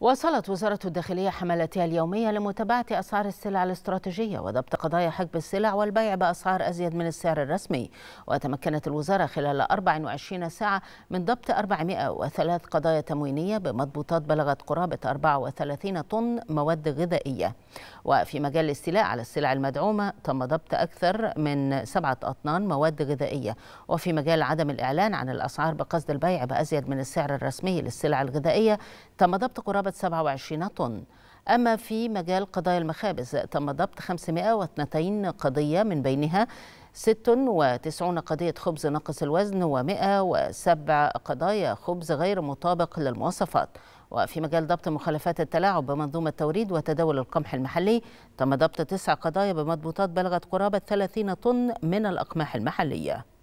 واصلت وزارة الداخلية حملتها اليومية لمتابعة أسعار السلع الاستراتيجية وضبط قضايا حجب السلع والبيع بأسعار أزيد من السعر الرسمي وتمكنت الوزارة خلال 24 ساعة من ضبط 403 قضايا تموينية بمضبوطات بلغت قرابة 34 طن مواد غذائية وفي مجال الاستيلاء على السلع المدعومة تم ضبط أكثر من سبعة أطنان مواد غذائية وفي مجال عدم الإعلان عن الأسعار بقصد البيع بأزيد من السعر الرسمي للسلع الغذائية تم ضبط قرابة قرابة 27 طن أما في مجال قضايا المخابز تم ضبط 502 قضية من بينها 96 قضية خبز ناقص الوزن و107 قضايا خبز غير مطابق للمواصفات وفي مجال ضبط مخالفات التلاعب بمنظومة توريد وتداول القمح المحلي تم ضبط تسع قضايا بمضبوطات بلغت قرابة 30 طن من الأقماح المحلية